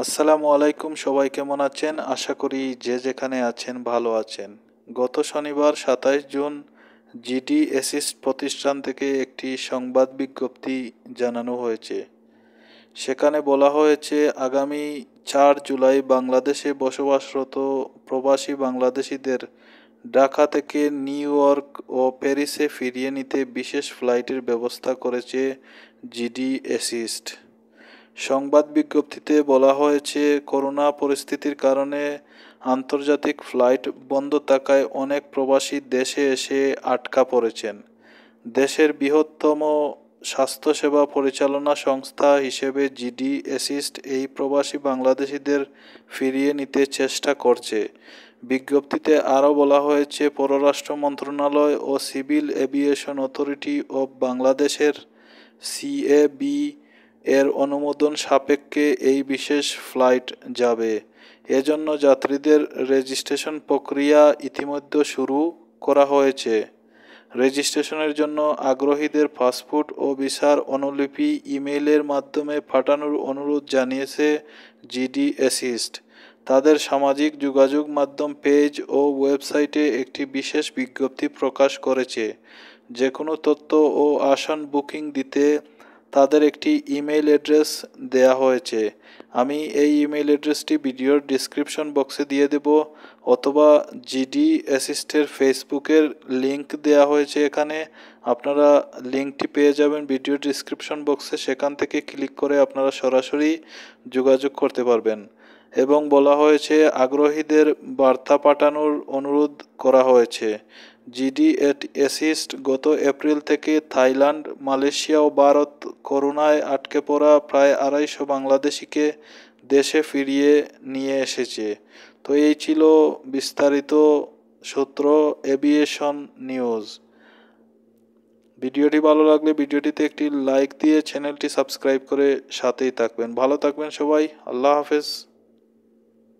আসসালামু আলাইকুম সবাই কেমন আছেন আশা করি যে যেখানে আছেন ভালো আছেন গত শনিবার সাতাইশ জুন জিডি অ্যাসিস্ট প্রতিষ্ঠান থেকে একটি সংবাদ বিজ্ঞপ্তি জানানো হয়েছে সেখানে বলা হয়েছে আগামী চার জুলাই বাংলাদেশে বসবাসরত প্রবাসী বাংলাদেশিদের ঢাকা থেকে নিউ ইয়র্ক ও প্যারিসে ফিরিয়ে নিতে বিশেষ ফ্লাইটের ব্যবস্থা করেছে জিডি অ্যাসিস্ট সংবাদ বিজ্ঞপ্তিতে বলা হয়েছে করোনা পরিস্থিতির কারণে আন্তর্জাতিক ফ্লাইট বন্ধ থাকায় অনেক প্রবাসী দেশে এসে আটকা পড়েছেন দেশের বৃহত্তম স্বাস্থ্যসেবা পরিচালনা সংস্থা হিসেবে জিডি অ্যাসিস্ট এই প্রবাসী বাংলাদেশিদের ফিরিয়ে নিতে চেষ্টা করছে বিজ্ঞপ্তিতে আরও বলা হয়েছে পররাষ্ট্র মন্ত্রণালয় ও সিভিল এভিয়েশন অথরিটি অব বাংলাদেশের সিএবি এর অনুমোদন সাপেক্ষে এই বিশেষ ফ্লাইট যাবে এজন্য যাত্রীদের রেজিস্ট্রেশন প্রক্রিয়া ইতিমধ্যে শুরু করা হয়েছে রেজিস্ট্রেশনের জন্য আগ্রহীদের পাসপোর্ট ও ভিসার অনুলিপি ইমেইলের মাধ্যমে পাঠানোর অনুরোধ জানিয়েছে জিডি অ্যাসিস্ট তাদের সামাজিক যোগাযোগ মাধ্যম পেজ ও ওয়েবসাইটে একটি বিশেষ বিজ্ঞপ্তি প্রকাশ করেছে যে কোনো তথ্য ও আসন বুকিং দিতে তাদের একটি ইমেল অ্যাড্রেস দেয়া হয়েছে আমি এই ইমেল অ্যাড্রেসটি ভিডিওর ডিসক্রিপশন বক্সে দিয়ে দেব অথবা জিডি অ্যাসিস্টের ফেসবুকের লিংক দেয়া হয়েছে এখানে আপনারা লিঙ্কটি পেয়ে যাবেন ভিডিও ডিসক্রিপশন বক্সে সেখান থেকে ক্লিক করে আপনারা সরাসরি যোগাযোগ করতে পারবেন এবং বলা হয়েছে আগ্রহীদের বার্তা পাঠানোর অনুরোধ করা হয়েছে জিডি এট এসিস্ট গত এপ্রিল থেকে থাইল্যান্ড মালয়েশিয়া ও ভারত করোনায় আটকে পড়া প্রায় আড়াইশো বাংলাদেশিকে দেশে ফিরিয়ে নিয়ে এসেছে তো এই ছিল বিস্তারিত সূত্র এভিয়েশন নিউজ ভিডিওটি ভালো লাগলে ভিডিওটিতে একটি লাইক দিয়ে চ্যানেলটি সাবস্ক্রাইব করে সাথেই থাকবেন ভালো থাকবেন সবাই আল্লাহ হাফেজ